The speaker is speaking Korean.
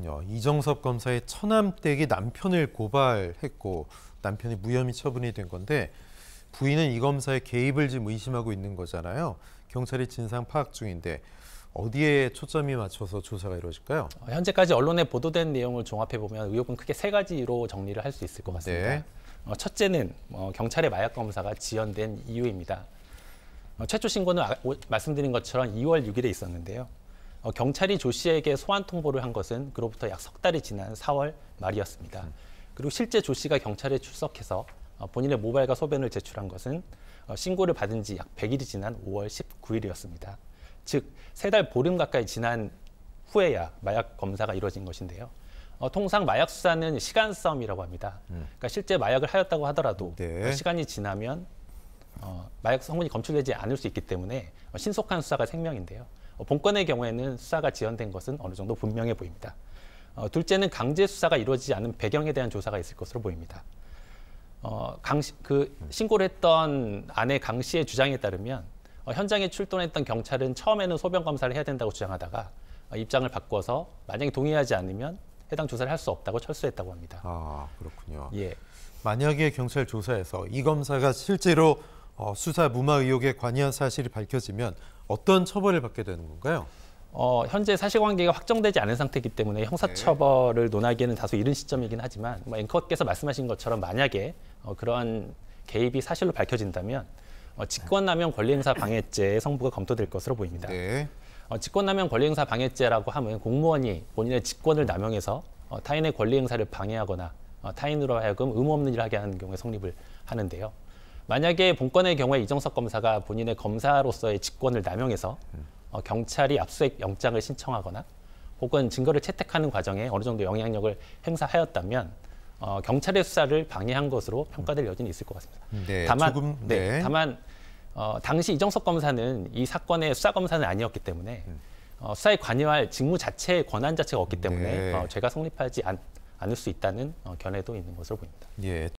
그군요 이정섭 검사의 처남댁이 남편을 고발했고 남편이 무혐의 처분이 된 건데 부인은 이 검사의 개입을 지금 의심하고 있는 거잖아요. 경찰이 진상 파악 중인데 어디에 초점이 맞춰서 조사가 이루어질까요? 어, 현재까지 언론에 보도된 내용을 종합해 보면 의혹은 크게 세 가지로 정리를 할 수 있을 것 같습니다. 네. 어, 첫째는 어, 경찰의 마약 검사가 지연된 이유입니다. 최초 신고는 아, 말씀드린 것처럼 2월 6일에 있었는데요. 어, 경찰이 조 씨에게 소환 통보를 한 것은 그로부터 약 석 달이 지난 4월 말이었습니다. 음. 그리고 실제 조 씨가 경찰에 출석해서 어, 본인의 모발과 소변을 제출한 것은 어, 신고를 받은 지 약 100일이 지난 5월 19일이었습니다. 즉, 세 달 보름 가까이 지난 후에야 마약 검사가 이루어진 것인데요. 어, 통상 마약 수사는 시간 싸움이라고 합니다. 음. 그러니까 실제 마약을 하였다고 하더라도 네. 그 시간이 지나면 어, 마약 성분이 검출되지 않을 수 있기 때문에 어, 신속한 수사가 생명인데요. 어, 본건의 경우에는 수사가 지연된 것은 어느 정도 분명해 보입니다. 어, 둘째는 강제 수사가 이루어지지 않은 배경에 대한 조사가 있을 것으로 보입니다. 어, 강, 그 신고를 했던 아내 강 씨의 주장에 따르면 어, 현장에 출동했던 경찰은 처음에는 소변 검사를 해야 된다고 주장하다가 어, 입장을 바꿔서 만약에 동의하지 않으면 해당 조사를 할 수 없다고 철수했다고 합니다. 아 그렇군요. 예. 만약에 경찰 조사에서 이 검사가 실제로 어, 수사 무마 의혹에 관여한 사실이 밝혀지면 어떤 처벌을 받게 되는 건가요? 어, 현재 사실관계가 확정되지 않은 상태이기 때문에 형사처벌을 네. 논하기에는 다소 이른 시점이긴 하지만 뭐 앵커께서 말씀하신 것처럼 만약에 어, 그러한 개입이 사실로 밝혀진다면 어, 직권남용 권리행사 방해죄의 성부가 검토될 것으로 보입니다. 네. 어, 직권남용 권리행사 방해죄라고 하면 공무원이 본인의 직권을 남용해서 어, 타인의 권리행사를 방해하거나 어, 타인으로 하여금 의무 없는 일을 하게 하는 경우에 성립을 하는데요. 만약에 본건의 경우에 이정석 검사가 본인의 검사로서의 직권을 남용해서 어, 경찰이 압수수색 영장을 신청하거나 혹은 증거를 채택하는 과정에 어느 정도 영향력을 행사하였다면 어, 경찰의 수사를 방해한 것으로 평가될 여지는 있을 것 같습니다. 음. 네, 다만, 조금, 네. 네, 다만 어, 당시 이정석 검사는 이 사건의 수사 검사는 아니었기 때문에 음. 어, 수사에 관여할 직무 자체의 권한 자체가 없기 때문에 네. 어, 죄가 성립하지 않, 않을 수 있다는 어, 견해도 있는 것으로 보입니다. 예.